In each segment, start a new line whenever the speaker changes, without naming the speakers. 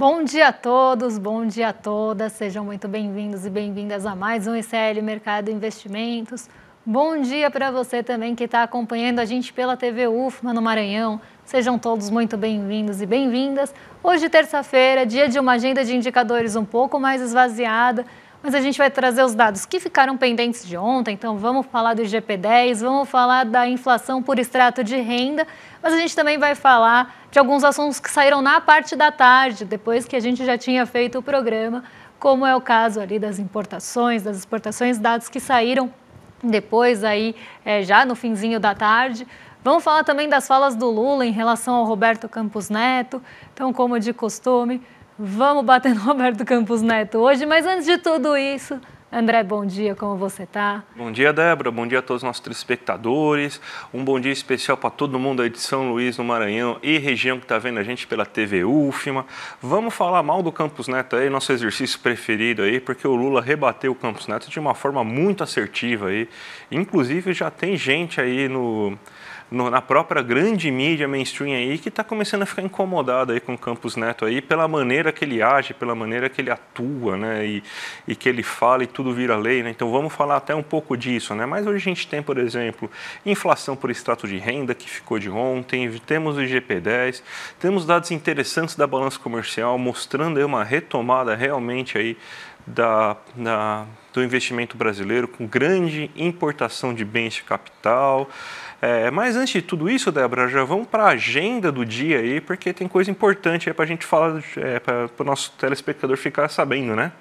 Bom dia a todos, bom dia a todas, sejam muito bem-vindos e bem-vindas a mais um ICL Mercado Investimentos. Bom dia para você também que está acompanhando a gente pela TV UFMA no Maranhão. Sejam todos muito bem-vindos e bem-vindas. Hoje, terça-feira, dia de uma agenda de indicadores um pouco mais esvaziada, mas a gente vai trazer os dados que ficaram pendentes de ontem. Então, vamos falar do IGP-10, vamos falar da inflação por extrato de renda, mas a gente também vai falar de alguns assuntos que saíram na parte da tarde, depois que a gente já tinha feito o programa, como é o caso ali das importações, das exportações, dados que saíram depois aí é, já no finzinho da tarde. Vamos falar também das falas do Lula em relação ao Roberto Campos Neto. Então, como de costume, vamos bater no Roberto Campos Neto hoje. Mas antes de tudo isso, André, bom dia, como você está?
Bom dia, Débora, bom dia a todos os nossos telespectadores. Um bom dia especial para todo mundo aí de São Luís, no Maranhão e região que está vendo a gente pela TV Ufima. Vamos falar mal do Campos Neto aí, nosso exercício preferido aí, porque o Lula rebateu o Campos Neto de uma forma muito assertiva aí. Inclusive já tem gente aí no no, na própria grande mídia mainstream aí que está começando a ficar incomodada aí com o Campos Neto aí pela maneira que ele age, pela maneira que ele atua, né? E, e que ele fala e tudo vira lei, né? Então vamos falar até um pouco disso, né? Mas hoje a gente tem, por exemplo, inflação por extrato de renda que ficou de ontem, temos o IGP-10, temos dados interessantes da balança comercial mostrando aí uma retomada realmente aí da, da, do investimento brasileiro, com grande importação de bens de capital. É, mas antes de tudo isso, Débora, já vamos para a agenda do dia aí, porque tem coisa importante para a gente falar, é, para o nosso telespectador ficar sabendo, né?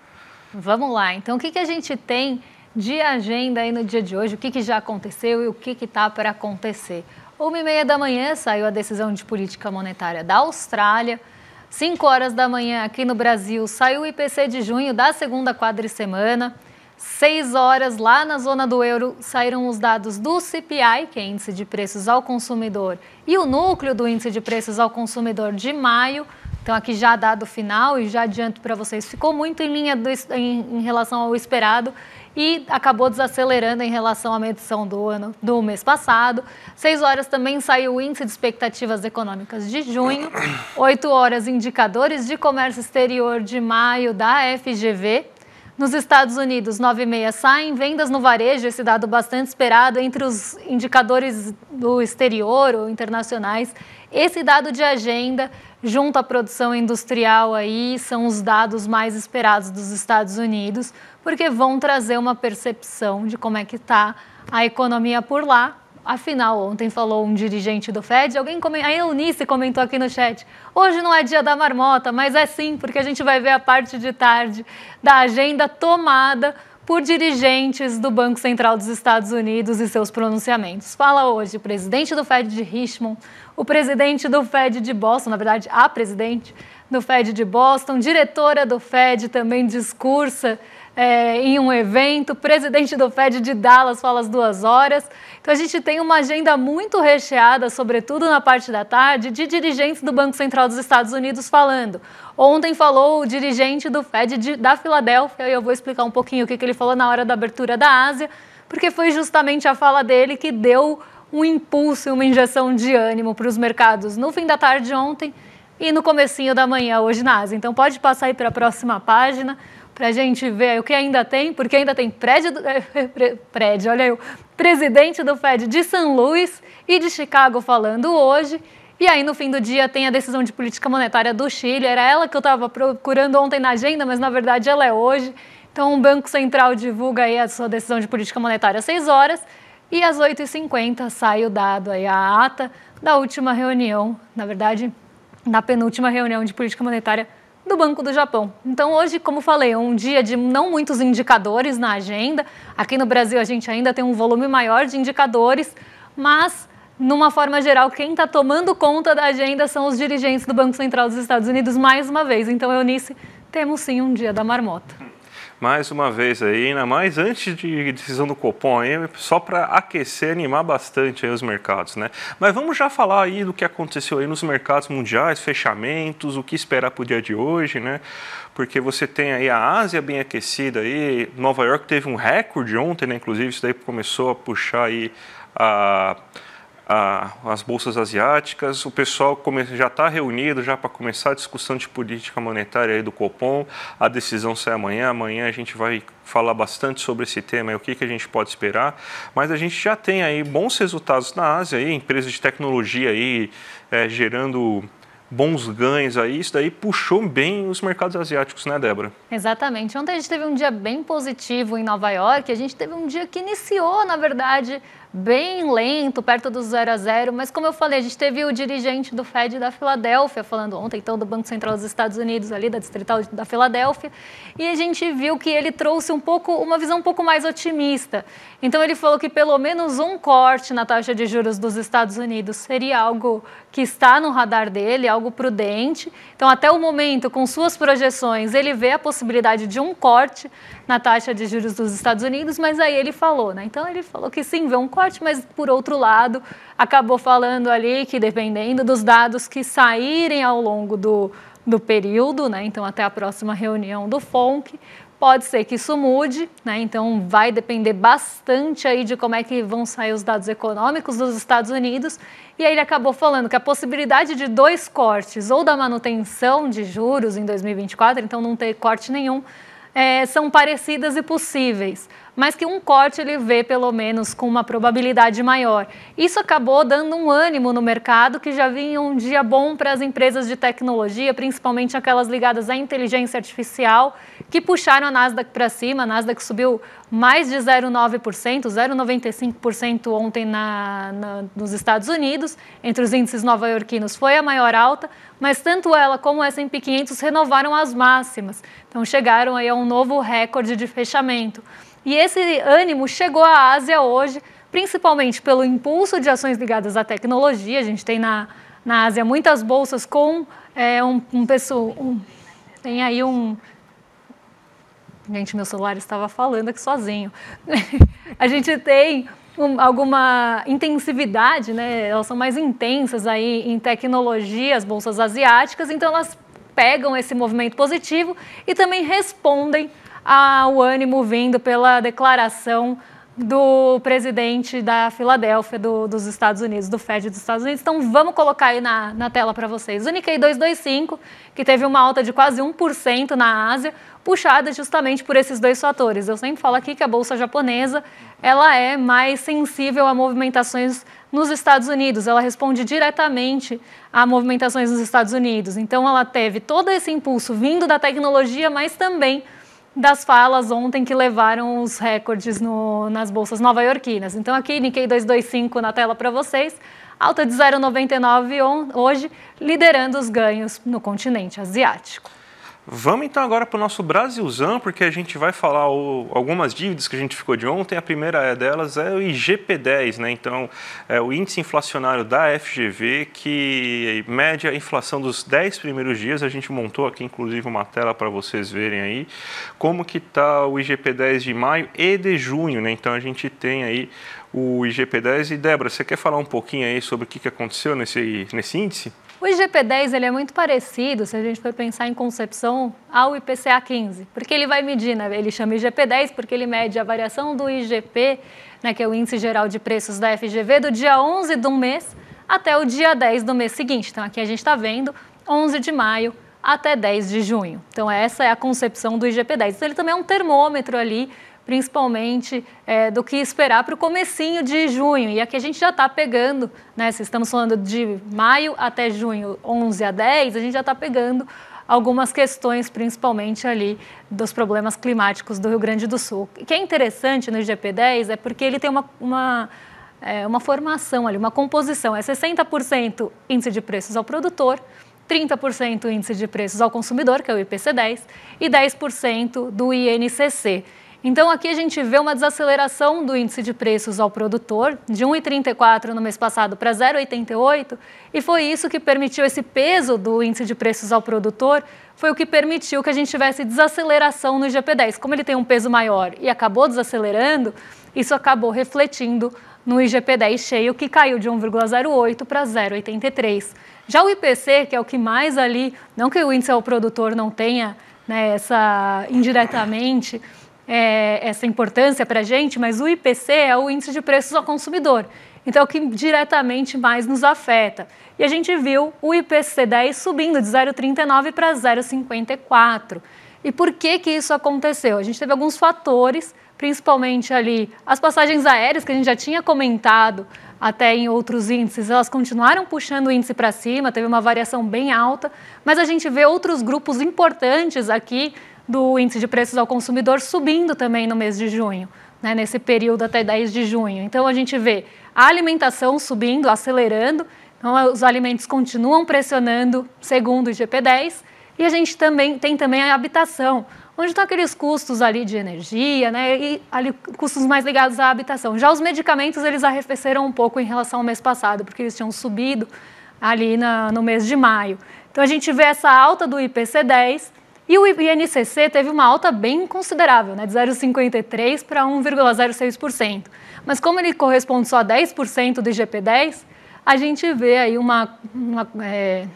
Vamos lá, então o que, que a gente tem de agenda aí no dia de hoje? O que, que já aconteceu e o que está para acontecer? Uma e meia da manhã saiu a decisão de política monetária da Austrália. 5 horas da manhã aqui no Brasil saiu o IPC de junho da segunda quadricemana. semana. 6 horas, lá na zona do euro, saíram os dados do CPI, que é Índice de Preços ao Consumidor, e o núcleo do Índice de Preços ao Consumidor de maio. Então, aqui já dado final e já adianto para vocês, ficou muito em linha do, em, em, relação ao esperado e acabou desacelerando em relação à medição do ano do mês passado. 6 horas também saiu o índice de expectativas econômicas de junho, 8 horas indicadores de comércio exterior de maio da FGV, nos Estados Unidos, 9,6 saem vendas no varejo, esse dado bastante esperado entre os indicadores do exterior ou internacionais. Esse dado de agenda, junto à produção industrial aí, são os dados mais esperados dos Estados Unidos, porque vão trazer uma percepção de como é que está a economia por lá Afinal, ontem falou um dirigente do Fed, alguém coment... a Eunice comentou aqui no chat, hoje não é dia da marmota, mas é sim, porque a gente vai ver a parte de tarde da agenda tomada por dirigentes do Banco Central dos Estados Unidos e seus pronunciamentos. Fala hoje o presidente do Fed de Richmond, o presidente do Fed de Boston, na verdade, a presidente do Fed de Boston, diretora do Fed também discursa é, em um evento, presidente do FED de Dallas fala às duas horas. Então a gente tem uma agenda muito recheada, sobretudo na parte da tarde, de dirigentes do Banco Central dos Estados Unidos falando. Ontem falou o dirigente do FED de, da Filadélfia, e eu vou explicar um pouquinho o que, que ele falou na hora da abertura da Ásia, porque foi justamente a fala dele que deu um impulso e uma injeção de ânimo para os mercados no fim da tarde ontem e no comecinho da manhã hoje na Ásia. Então pode passar aí para a próxima página para a gente ver o que ainda tem, porque ainda tem prédio, do, prédio, olha eu, presidente do Fed de São Luís e de Chicago falando hoje. E aí, no fim do dia, tem a decisão de política monetária do Chile. Era ela que eu estava procurando ontem na agenda, mas na verdade ela é hoje. Então, o Banco Central divulga aí a sua decisão de política monetária às 6 horas e às 8h50 sai o dado aí, a ata da última reunião, na verdade, da penúltima reunião de política monetária do Banco do Japão. Então, hoje, como falei, é um dia de não muitos indicadores na agenda. Aqui no Brasil, a gente ainda tem um volume maior de indicadores, mas, numa forma geral, quem está tomando conta da agenda são os dirigentes do Banco Central dos Estados Unidos, mais uma vez. Então, Eunice, temos sim um dia da marmota
mais uma vez aí, ainda mais antes de decisão do Copom, aí, só para aquecer, animar bastante os mercados, né? Mas vamos já falar aí do que aconteceu aí nos mercados mundiais, fechamentos, o que esperar para o dia de hoje, né? Porque você tem aí a Ásia bem aquecida aí, Nova York teve um recorde ontem, né? Inclusive isso daí começou a puxar aí a a, as bolsas asiáticas, o pessoal come, já está reunido já para começar a discussão de política monetária aí do Copom, a decisão sai amanhã, amanhã a gente vai falar bastante sobre esse tema e o que, que a gente pode esperar, mas a gente já tem aí bons resultados na Ásia, aí, empresas de tecnologia aí é, gerando bons ganhos aí, isso daí puxou bem os mercados asiáticos, né, Débora?
Exatamente. Ontem a gente teve um dia bem positivo em Nova York, a gente teve um dia que iniciou, na verdade, bem lento, perto do 0 a 0, mas como eu falei, a gente teve o dirigente do Fed da Filadélfia falando ontem, então, do Banco Central dos Estados Unidos, ali da Distrital da Filadélfia, e a gente viu que ele trouxe um pouco, uma visão um pouco mais otimista. Então, ele falou que pelo menos um corte na taxa de juros dos Estados Unidos seria algo que está no radar dele, algo prudente. Então, até o momento, com suas projeções, ele vê a possibilidade de um corte, na taxa de juros dos Estados Unidos, mas aí ele falou, né? Então ele falou que sim, vê um corte, mas por outro lado, acabou falando ali que dependendo dos dados que saírem ao longo do, do período, né? Então até a próxima reunião do FONC, Pode ser que isso mude, né? então vai depender bastante aí de como é que vão sair os dados econômicos dos Estados Unidos. E aí ele acabou falando que a possibilidade de dois cortes ou da manutenção de juros em 2024, então não ter corte nenhum, é, são parecidas e possíveis mas que um corte ele vê pelo menos com uma probabilidade maior. Isso acabou dando um ânimo no mercado que já vinha um dia bom para as empresas de tecnologia, principalmente aquelas ligadas à inteligência artificial, que puxaram a Nasdaq para cima. A Nasdaq subiu mais de 0,9%, 0,95% ontem na, na, nos Estados Unidos, entre os índices nova-iorquinos foi a maior alta, mas tanto ela como o S&P 500 renovaram as máximas, então chegaram aí a um novo recorde de fechamento. E esse ânimo chegou à Ásia hoje, principalmente pelo impulso de ações ligadas à tecnologia. A gente tem na, na Ásia muitas bolsas com é, um, um pessoal. Um, tem aí um. Gente, meu celular estava falando aqui sozinho. a gente tem um, alguma intensividade, né? Elas são mais intensas aí em tecnologia, as bolsas asiáticas, então elas pegam esse movimento positivo e também respondem ao ânimo vindo pela declaração do presidente da Filadélfia, do, dos Estados Unidos, do Fed dos Estados Unidos. Então, vamos colocar aí na, na tela para vocês. O Nikkei 225, que teve uma alta de quase 1% na Ásia, puxada justamente por esses dois fatores. Eu sempre falo aqui que a bolsa japonesa ela é mais sensível a movimentações nos Estados Unidos. Ela responde diretamente a movimentações nos Estados Unidos. Então, ela teve todo esse impulso vindo da tecnologia, mas também das falas ontem que levaram os recordes no, nas bolsas nova-iorquinas. Então aqui, Nikkei 225 na tela para vocês, alta de 0,99 hoje, liderando os ganhos no continente asiático.
Vamos então agora para o nosso Brasilzão, porque a gente vai falar o, algumas dívidas que a gente ficou de ontem. A primeira delas é o IGP-10, né? Então, é o índice inflacionário da FGV, que mede a inflação dos 10 primeiros dias. A gente montou aqui, inclusive, uma tela para vocês verem aí como que está o IGP-10 de maio e de junho, né? Então, a gente tem aí o IGP-10. E, Débora, você quer falar um pouquinho aí sobre o que aconteceu nesse, nesse índice?
O IGP-10 ele é muito parecido, se a gente for pensar em concepção, ao IPCA-15, porque ele vai medir, né? ele chama IGP-10 porque ele mede a variação do IGP, né, que é o Índice Geral de Preços da FGV, do dia 11 de um mês até o dia 10 do mês seguinte. Então, aqui a gente está vendo 11 de maio até 10 de junho. Então, essa é a concepção do IGP-10. Então, ele também é um termômetro ali principalmente é, do que esperar para o comecinho de junho. E aqui a gente já está pegando, né, se estamos falando de maio até junho, 11 a 10, a gente já está pegando algumas questões, principalmente ali dos problemas climáticos do Rio Grande do Sul. O que é interessante no IGP-10 é porque ele tem uma, uma, é, uma formação ali, uma composição. É 60% índice de preços ao produtor, 30% índice de preços ao consumidor, que é o IPC-10, e 10% do INCC. Então aqui a gente vê uma desaceleração do índice de preços ao produtor, de 1,34 no mês passado para 0,88, e foi isso que permitiu esse peso do índice de preços ao produtor, foi o que permitiu que a gente tivesse desaceleração no IGP-10. Como ele tem um peso maior e acabou desacelerando, isso acabou refletindo no IGP-10 cheio, que caiu de 1,08 para 0,83. Já o IPC, que é o que mais ali, não que o índice ao produtor não tenha né, essa indiretamente, é, essa importância para a gente, mas o IPC é o índice de preços ao consumidor. Então, é o que diretamente mais nos afeta. E a gente viu o IPC 10 subindo de 0,39 para 0,54. E por que, que isso aconteceu? A gente teve alguns fatores, principalmente ali as passagens aéreas, que a gente já tinha comentado até em outros índices, elas continuaram puxando o índice para cima, teve uma variação bem alta, mas a gente vê outros grupos importantes aqui do índice de preços ao consumidor subindo também no mês de junho, né, nesse período até 10 de junho. Então, a gente vê a alimentação subindo, acelerando, então os alimentos continuam pressionando, segundo o IGP-10, e a gente também tem também a habitação, onde estão tá aqueles custos ali de energia, né, e ali, custos mais ligados à habitação. Já os medicamentos, eles arrefeceram um pouco em relação ao mês passado, porque eles tinham subido ali na, no mês de maio. Então, a gente vê essa alta do IPC-10, e o INCC teve uma alta bem considerável, né, de 0,53 para 1,06%. Mas como ele corresponde só a 10% do IGP-10, a gente vê aí uma, uma é,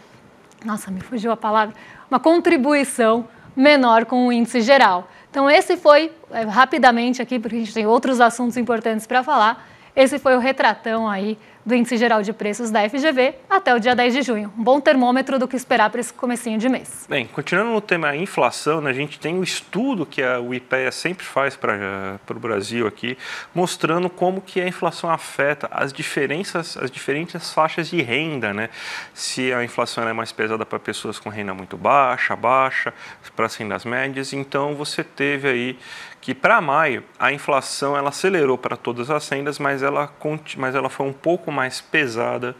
nossa, me fugiu a palavra, uma contribuição menor com o índice geral. Então esse foi é, rapidamente aqui, porque a gente tem outros assuntos importantes para falar. Esse foi o retratão aí do Índice Geral de Preços da FGV até o dia 10 de junho. Um bom termômetro do que esperar para esse comecinho de mês.
Bem, continuando no tema inflação, né, a gente tem um estudo que a IPEA sempre faz para o Brasil aqui, mostrando como que a inflação afeta as diferenças, as diferentes faixas de renda, né? Se a inflação é mais pesada para pessoas com renda muito baixa, baixa, para as rendas médias, então você teve aí que para maio a inflação ela acelerou para todas as rendas, mas ela, mas ela foi um pouco mais pesada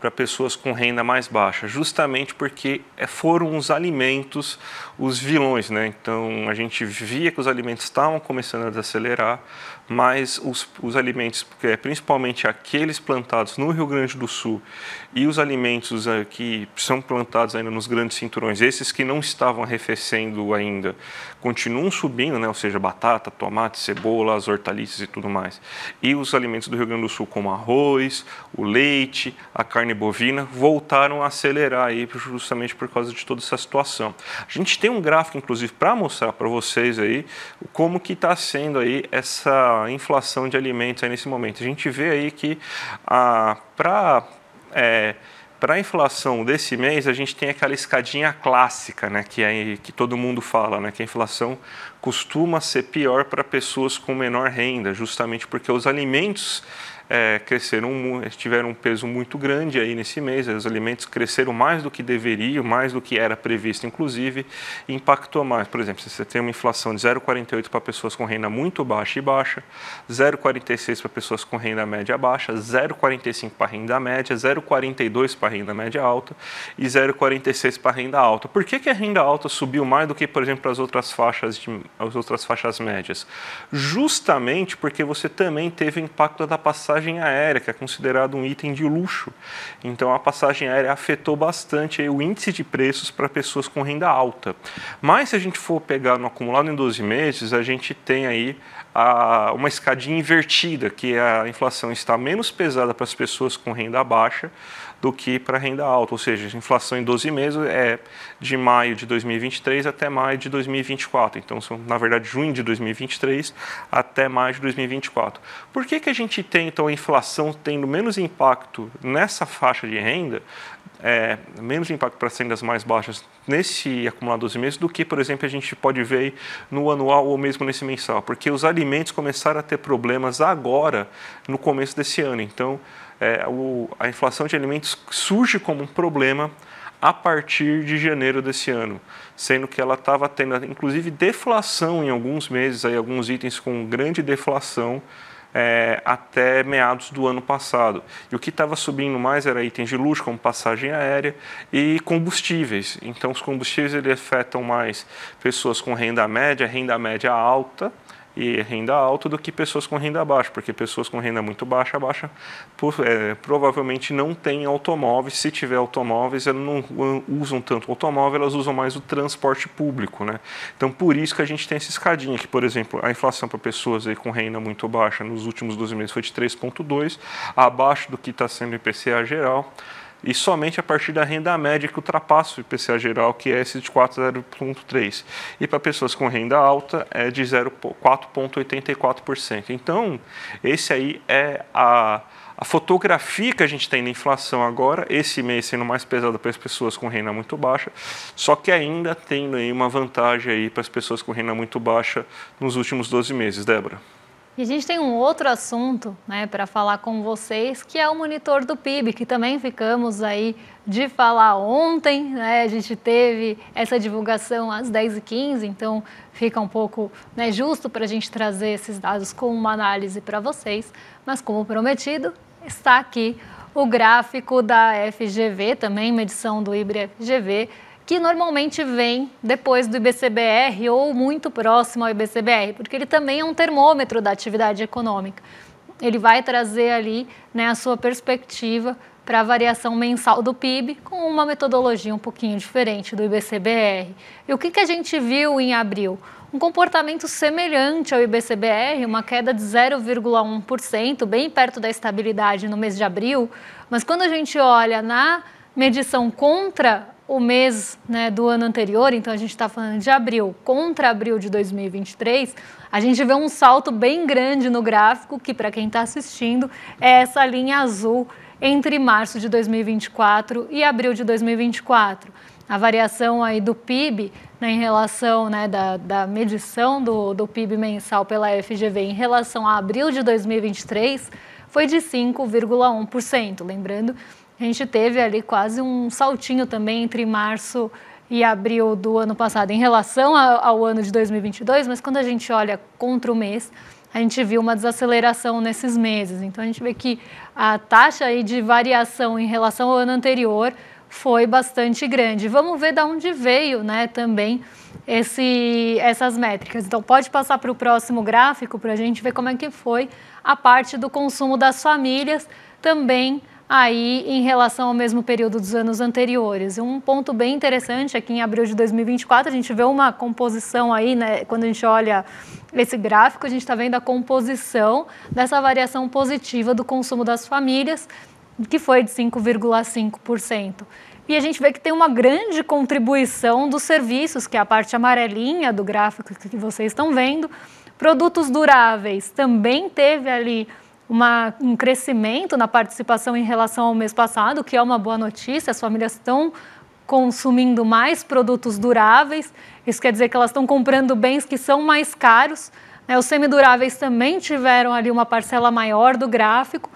para pessoas com renda mais baixa, justamente porque eh, foram os alimentos os vilões. Né? Então, a gente via que os alimentos estavam começando a desacelerar, mas os, os alimentos, é principalmente aqueles plantados no Rio Grande do Sul e os alimentos eh, que são plantados ainda nos grandes cinturões, esses que não estavam arrefecendo ainda, continuam subindo, né? ou seja, batata, tomate, cebola, as hortaliças e tudo mais. E os alimentos do Rio Grande do Sul, como arroz, o leite, a carne carne bovina voltaram a acelerar aí justamente por causa de toda essa situação. A gente tem um gráfico, inclusive, para mostrar para vocês aí como que está sendo aí essa inflação de alimentos aí nesse momento. A gente vê aí que a para... É, para a inflação desse mês, a gente tem aquela escadinha clássica, né, que, é, que todo mundo fala, né, que a inflação costuma ser pior para pessoas com menor renda, justamente porque os alimentos é, cresceram, tiveram um peso muito grande aí nesse mês. Os alimentos cresceram mais do que deveriam, mais do que era previsto, inclusive, e impactou mais. Por exemplo, se você tem uma inflação de 0,48 para pessoas com renda muito baixa e baixa, 0,46 para pessoas com renda média baixa, 0,45 para renda média, 0,42 para renda média alta e 0,46 para renda alta. Por que, que a renda alta subiu mais do que, por exemplo, as outras faixas, de, as outras faixas médias? Justamente porque você também teve o impacto da passagem passagem aérea, que é considerado um item de luxo. Então, a passagem aérea afetou bastante aí, o índice de preços para pessoas com renda alta. Mas, se a gente for pegar no acumulado em 12 meses, a gente tem aí a, uma escadinha invertida, que é a inflação está menos pesada para as pessoas com renda baixa, do que para renda alta, ou seja, inflação em 12 meses é de maio de 2023 até maio de 2024. Então, são, na verdade, junho de 2023 até maio de 2024. Por que, que a gente tem, então, a inflação tendo menos impacto nessa faixa de renda, é, menos impacto para as rendas mais baixas nesse acumulado 12 meses do que, por exemplo, a gente pode ver no anual ou mesmo nesse mensal? Porque os alimentos começaram a ter problemas agora, no começo desse ano. Então, é, o, a inflação de alimentos surge como um problema a partir de janeiro desse ano, sendo que ela estava tendo inclusive deflação em alguns meses, aí, alguns itens com grande deflação é, até meados do ano passado. E o que estava subindo mais era itens de luxo, como passagem aérea e combustíveis. Então, os combustíveis ele afetam mais pessoas com renda média, renda média alta e renda alta do que pessoas com renda baixa, porque pessoas com renda muito baixa, baixa por, é, provavelmente não têm automóveis. Se tiver automóveis, elas não usam tanto automóvel, elas usam mais o transporte público. Né? Então, por isso que a gente tem essa escadinha, que, por exemplo, a inflação para pessoas aí com renda muito baixa nos últimos 12 meses foi de 3,2, abaixo do que está sendo o IPCA geral e somente a partir da renda média que ultrapassa o IPCA geral, que é esse de 4,0.3. E para pessoas com renda alta é de 4,84%. Então, esse aí é a a fotografia que a gente tem da inflação agora, esse mês sendo mais pesado para as pessoas com renda muito baixa, só que ainda tendo aí uma vantagem aí para as pessoas com renda muito baixa nos últimos 12 meses, Débora.
E a gente tem um outro assunto né, para falar com vocês, que é o monitor do PIB, que também ficamos aí de falar ontem. Né? A gente teve essa divulgação às 10h15, então fica um pouco né, justo para a gente trazer esses dados com uma análise para vocês. Mas, como prometido, está aqui o gráfico da FGV, também medição do IBRE-FGV, que normalmente vem depois do IBCBR ou muito próximo ao IBCBR, porque ele também é um termômetro da atividade econômica. Ele vai trazer ali né, a sua perspectiva para a variação mensal do PIB com uma metodologia um pouquinho diferente do IBCBR. E o que, que a gente viu em abril? Um comportamento semelhante ao IBCBR, uma queda de 0,1%, bem perto da estabilidade no mês de abril, mas quando a gente olha na medição contra o mês né, do ano anterior, então a gente está falando de abril contra abril de 2023, a gente vê um salto bem grande no gráfico, que para quem está assistindo é essa linha azul entre março de 2024 e abril de 2024. A variação aí do PIB né, em relação né, da, da medição do, do PIB mensal pela FGV em relação a abril de 2023 foi de 5,1%. Lembrando a gente teve ali quase um saltinho também entre março e abril do ano passado em relação ao ano de 2022, mas quando a gente olha contra o mês, a gente viu uma desaceleração nesses meses. Então a gente vê que a taxa aí de variação em relação ao ano anterior foi bastante grande. Vamos ver de onde veio, né, também esse, essas métricas. Então pode passar para o próximo gráfico para a gente ver como é que foi a parte do consumo das famílias também aí em relação ao mesmo período dos anos anteriores. Um ponto bem interessante é que em abril de 2024 a gente vê uma composição aí, né, quando a gente olha esse gráfico, a gente está vendo a composição dessa variação positiva do consumo das famílias, que foi de 5,5%. E a gente vê que tem uma grande contribuição dos serviços, que é a parte amarelinha do gráfico que vocês estão vendo. Produtos duráveis também teve ali uma, um crescimento na participação em relação ao mês passado, que é uma boa notícia. As famílias estão consumindo mais produtos duráveis, isso quer dizer que elas estão comprando bens que são mais caros. Né? Os semiduráveis também tiveram ali uma parcela maior do gráfico.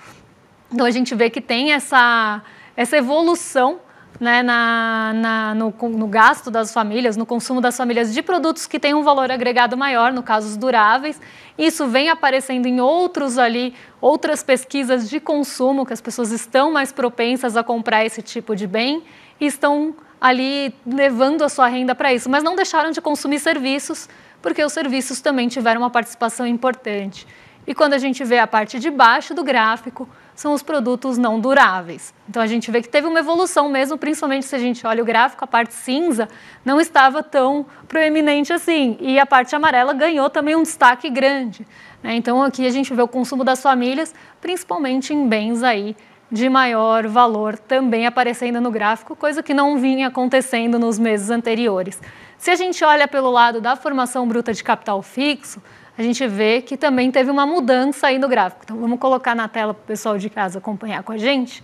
Então a gente vê que tem essa, essa evolução né, na, na no, no, gasto das famílias, no consumo das famílias de produtos que têm um valor agregado maior, no caso os duráveis. Isso vem aparecendo em outros ali, outras pesquisas de consumo, que as pessoas estão mais propensas a comprar esse tipo de bem e estão ali levando a sua renda para isso, mas não deixaram de consumir serviços, porque os serviços também tiveram uma participação importante. E quando a gente vê a parte de baixo do gráfico, são os produtos não duráveis. Então a gente vê que teve uma evolução mesmo, principalmente se a gente olha o gráfico, a parte cinza não estava tão proeminente assim. E a parte amarela ganhou também um destaque grande. Né? Então aqui a gente vê o consumo das famílias, principalmente em bens aí de maior valor também aparecendo no gráfico, coisa que não vinha acontecendo nos meses anteriores. Se a gente olha pelo lado da formação bruta de capital fixo, a gente vê que também teve uma mudança aí no gráfico. Então, vamos colocar na tela para o pessoal de casa acompanhar com a gente.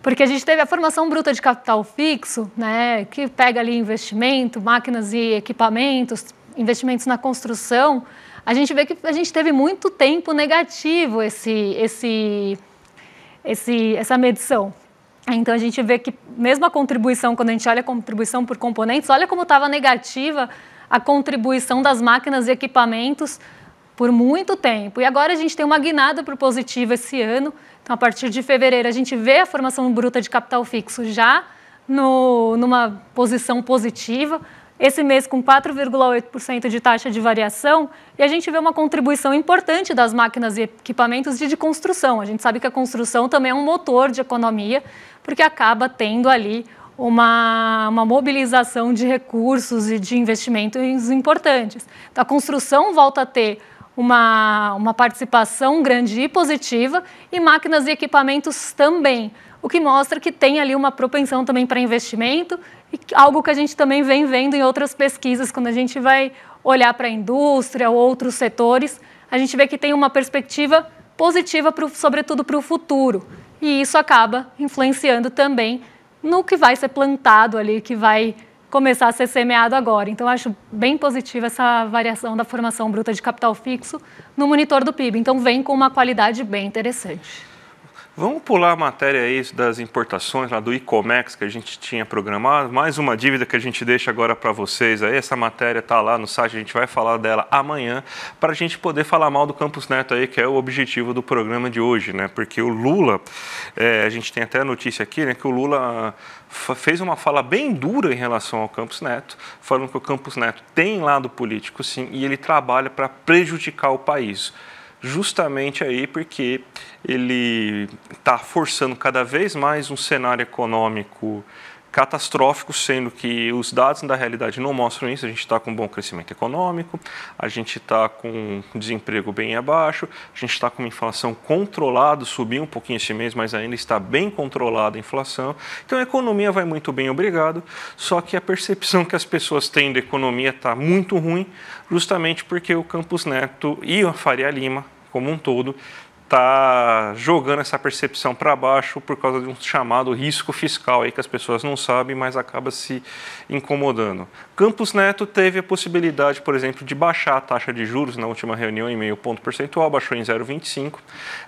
Porque a gente teve a formação bruta de capital fixo, né, que pega ali investimento, máquinas e equipamentos, investimentos na construção. A gente vê que a gente teve muito tempo negativo esse, esse, esse, essa medição. Então a gente vê que mesmo a contribuição, quando a gente olha a contribuição por componentes, olha como estava negativa a contribuição das máquinas e equipamentos por muito tempo. E agora a gente tem uma guinada para o positivo esse ano. Então, a partir de fevereiro, a gente vê a formação bruta de capital fixo já no, numa posição positiva. Esse mês com 4,8% de taxa de variação, e a gente vê uma contribuição importante das máquinas e equipamentos de, de construção. A gente sabe que a construção também é um motor de economia, porque acaba tendo ali uma, uma mobilização de recursos e de investimentos importantes. Então, a construção volta a ter uma, uma participação grande e positiva, e máquinas e equipamentos também, o que mostra que tem ali uma propensão também para investimento, e algo que a gente também vem vendo em outras pesquisas, quando a gente vai olhar para a indústria ou outros setores, a gente vê que tem uma perspectiva positiva, pro, sobretudo para o futuro. E isso acaba influenciando também no que vai ser plantado ali, que vai começar a ser semeado agora. Então, acho bem positiva essa variação da formação bruta de capital fixo no monitor do PIB. Então, vem com uma qualidade bem interessante.
Vamos pular a matéria aí das importações lá do Icomex que a gente tinha programado. Mais uma dívida que a gente deixa agora para vocês aí. Essa matéria está lá no site, a gente vai falar dela amanhã para a gente poder falar mal do Campus Neto aí, que é o objetivo do programa de hoje, né? Porque o Lula, é, a gente tem até a notícia aqui, né? Que o Lula fez uma fala bem dura em relação ao Campos Neto, falando que o Campos Neto tem lado político, sim, e ele trabalha para prejudicar o país justamente aí porque ele está forçando cada vez mais um cenário econômico catastrófico, sendo que os dados da realidade não mostram isso. A gente está com um bom crescimento econômico, a gente está com um desemprego bem abaixo, a gente está com uma inflação controlada, subiu um pouquinho esse mês, mas ainda está bem controlada a inflação. Então a economia vai muito bem, obrigado. Só que a percepção que as pessoas têm da economia está muito ruim, justamente porque o Campos Neto e a Faria Lima como um todo está jogando essa percepção para baixo por causa de um chamado risco fiscal aí que as pessoas não sabem, mas acaba se incomodando. Campos Neto teve a possibilidade, por exemplo, de baixar a taxa de juros na última reunião em meio ponto percentual, baixou em 0,25,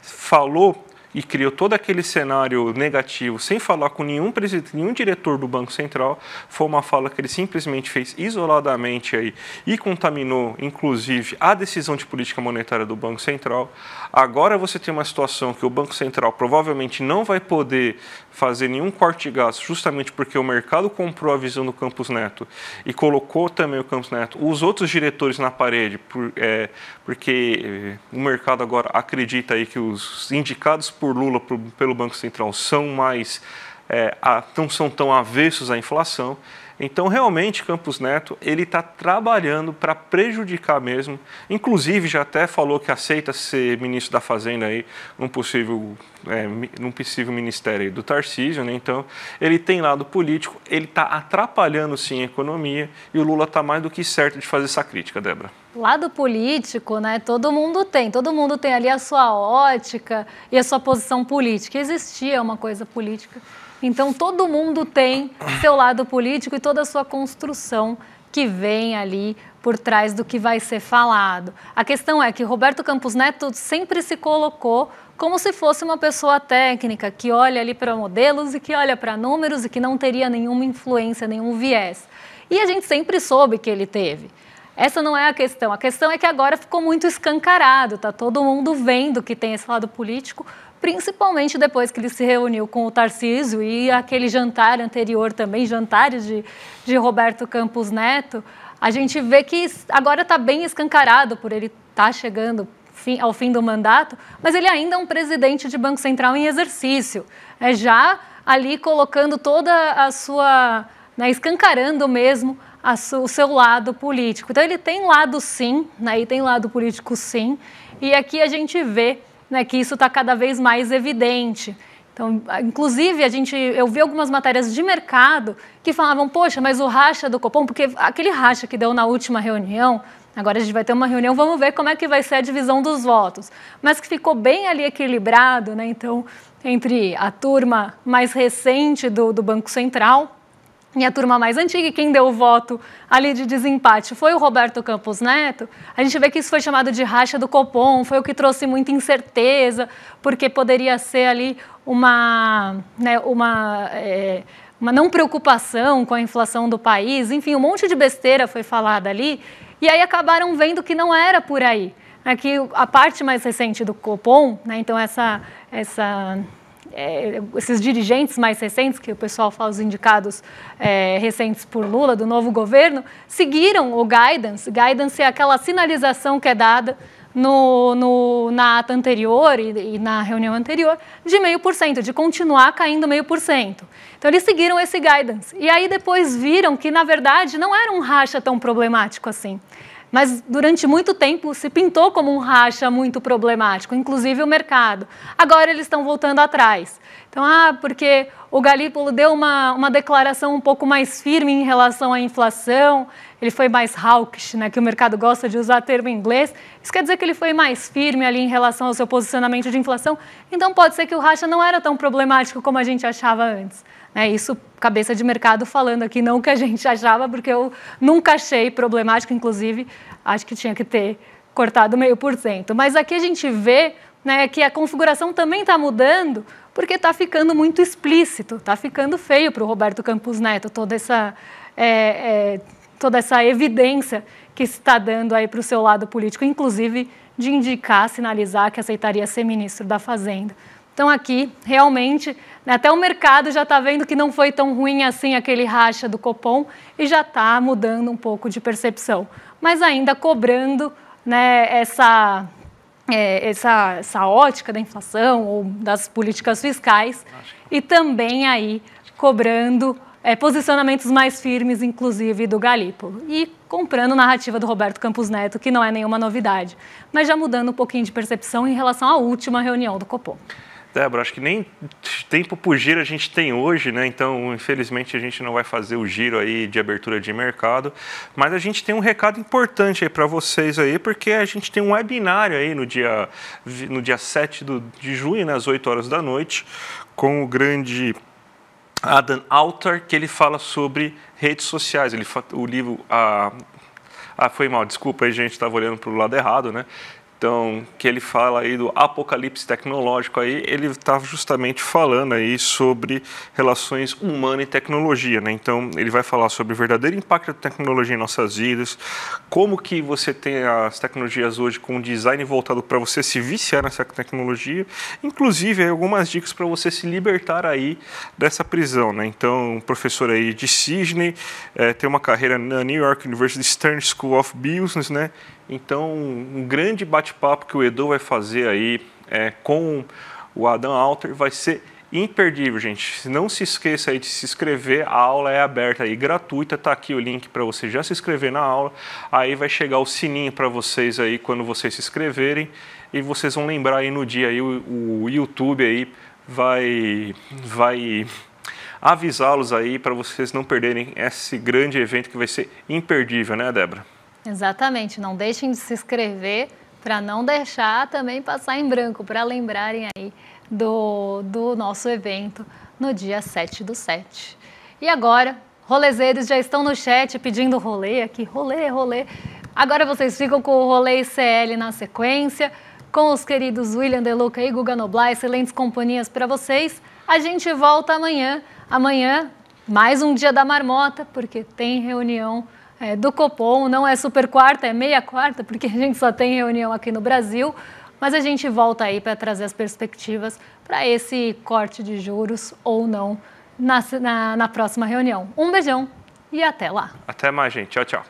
falou e criou todo aquele cenário negativo sem falar com nenhum presidente, nenhum diretor do Banco Central, foi uma fala que ele simplesmente fez isoladamente aí e contaminou, inclusive, a decisão de política monetária do Banco Central. Agora você tem uma situação que o Banco Central provavelmente não vai poder fazer nenhum corte de gastos, justamente porque o mercado comprou a visão do Campos Neto e colocou também o Campos Neto, os outros diretores na parede, por, é, porque eh, o mercado agora acredita aí que os indicados por Lula pelo Banco Central são mais é, a, não são tão avessos à inflação. Então, realmente, Campos Neto ele está trabalhando para prejudicar mesmo. Inclusive, já até falou que aceita ser ministro da Fazenda aí num possível, é, num possível ministério do Tarcísio. Né? Então, ele tem lado político, ele está atrapalhando sim a economia e o Lula está mais do que certo de fazer essa crítica, Débora
lado político, né? Todo mundo tem, todo mundo tem ali a sua ótica e a sua posição política. Existia uma coisa política. Então todo mundo tem seu lado político e toda a sua construção que vem ali por trás do que vai ser falado. A questão é que Roberto Campos Neto sempre se colocou como se fosse uma pessoa técnica que olha ali para modelos e que olha para números e que não teria nenhuma influência, nenhum viés. E a gente sempre soube que ele teve. Essa não é a questão. A questão é que agora ficou muito escancarado, está todo mundo vendo que tem esse lado político, principalmente depois que ele se reuniu com o Tarcísio e aquele jantar anterior também, jantares de, de Roberto Campos Neto. A gente vê que agora está bem escancarado por ele estar tá chegando Fim, ao fim do mandato, mas ele ainda é um presidente de Banco Central em exercício, É já ali colocando toda a sua. Né, escancarando mesmo o seu lado político. Então ele tem lado sim, né, e tem lado político sim, e aqui a gente vê né, que isso está cada vez mais evidente. Então, inclusive, a gente, eu vi algumas matérias de mercado que falavam, poxa, mas o racha do Copom, porque aquele racha que deu na última reunião, agora a gente vai ter uma reunião, vamos ver como é que vai ser a divisão dos votos, mas que ficou bem ali equilibrado, né? Então, entre a turma mais recente do, do Banco Central, e a turma mais antiga, e quem deu o voto ali de desempate foi o Roberto Campos Neto, a gente vê que isso foi chamado de racha do Copom, foi o que trouxe muita incerteza, porque poderia ser ali uma, né, uma, é, uma não preocupação com a inflação do país, enfim, um monte de besteira foi falada ali, e aí acabaram vendo que não era por aí. Aqui a parte mais recente do Copom, né, então essa, essa é, esses dirigentes mais recentes, que o pessoal fala os indicados é, recentes por Lula, do novo governo, seguiram o guidance. Guidance é aquela sinalização que é dada no, no, na ata anterior e, e na reunião anterior de meio por cento, de continuar caindo meio por cento. Então eles seguiram esse guidance. E aí depois viram que, na verdade, não era um racha tão problemático assim mas durante muito tempo se pintou como um racha muito problemático, inclusive o mercado. Agora eles estão voltando atrás. Então, ah, porque o Galípolo deu uma, uma declaração um pouco mais firme em relação à inflação, ele foi mais hawkish, né, que o mercado gosta de usar termo em inglês. Isso quer dizer que ele foi mais firme ali em relação ao seu posicionamento de inflação. Então, pode ser que o racha não era tão problemático como a gente achava antes. Né? Isso, cabeça de mercado falando aqui, não que a gente achava, porque eu nunca achei problemático, inclusive, acho que tinha que ter cortado meio por cento. Mas aqui a gente vê né, que a configuração também está mudando, porque está ficando muito explícito, está ficando feio para o Roberto Campos Neto toda essa, é, é, toda essa evidência que está dando aí para o seu lado político, inclusive de indicar, sinalizar que aceitaria ser ministro da Fazenda. Então, aqui, realmente, né, até o mercado já está vendo que não foi tão ruim assim aquele racha do Copom e já está mudando um pouco de percepção. Mas ainda cobrando né, essa, é, essa, essa ótica da inflação ou das políticas fiscais e também aí cobrando é, posicionamentos mais firmes, inclusive do Galípolo. E comprando narrativa do Roberto Campos Neto, que não é nenhuma novidade, mas já mudando um pouquinho de percepção em relação à última reunião do Copom.
Débora, acho que nem tempo para o giro a gente tem hoje, né? Então, infelizmente, a gente não vai fazer o giro aí de abertura de mercado. Mas a gente tem um recado importante aí para vocês aí, porque a gente tem um webinário aí no dia, no dia 7 do, de junho, né, às 8 horas da noite, com o grande Adam Alter, que ele fala sobre redes sociais. Ele, o livro... A, ah, foi mal, desculpa aí, gente, estava olhando para o lado errado, né? Então, que ele fala aí do apocalipse tecnológico aí, ele está justamente falando aí sobre relações humana e tecnologia, né? Então, ele vai falar sobre o verdadeiro impacto da tecnologia em nossas vidas, como que você tem as tecnologias hoje com um design voltado para você se viciar nessa tecnologia, inclusive algumas dicas para você se libertar aí dessa prisão, né? Então, professor aí de Sydney é, tem uma carreira na New York University Stern School of Business, né? Então, um grande bate-papo que o Edu vai fazer aí é, com o Adam Alter vai ser imperdível, gente. Não se esqueça aí de se inscrever, a aula é aberta e gratuita, tá aqui o link para você já se inscrever na aula. Aí vai chegar o sininho para vocês aí quando vocês se inscreverem e vocês vão lembrar aí no dia aí o, o YouTube aí vai vai avisá-los aí para vocês não perderem esse grande evento que vai ser imperdível, né, Débora?
Exatamente, não deixem de se inscrever para não deixar também passar em branco, para lembrarem aí do, do nosso evento no dia 7 do 7. E agora, rolezeiros já estão no chat pedindo rolê aqui, rolê, rolê. Agora vocês ficam com o rolê CL na sequência, com os queridos William Deluca e Guga Noblar, excelentes companhias para vocês. A gente volta amanhã. Amanhã, mais um dia da marmota, porque tem reunião é, do Copom. Não é super quarta, é meia quarta, porque a gente só tem reunião aqui no Brasil. Mas a gente volta aí para trazer as perspectivas para esse corte de juros ou não na, na, na próxima reunião. Um beijão e até lá.
Até mais, gente. Tchau, tchau.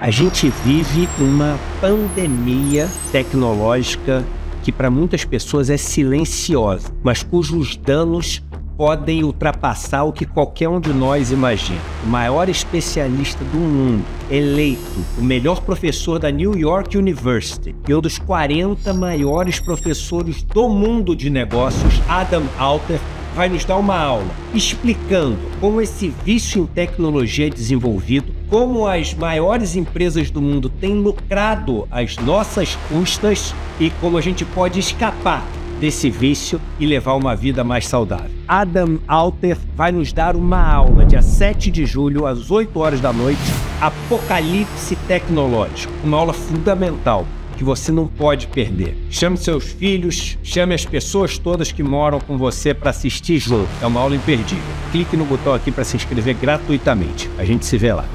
A gente vive uma pandemia tecnológica que para muitas pessoas é silenciosa, mas cujos danos podem ultrapassar o que qualquer um de nós imagina. O maior especialista do mundo, eleito o melhor professor da New York University e um dos 40 maiores professores do mundo de negócios, Adam Alter, vai nos dar uma aula explicando como esse vício em tecnologia é desenvolvido, como as maiores empresas do mundo têm lucrado às nossas custas e como a gente pode escapar desse vício e levar uma vida mais saudável. Adam Alter vai nos dar uma aula dia 7 de julho, às 8 horas da noite, Apocalipse Tecnológico. Uma aula fundamental que você não pode perder. Chame seus filhos, chame as pessoas todas que moram com você para assistir junto. É uma aula imperdível. Clique no botão aqui para se inscrever gratuitamente. A gente se vê lá.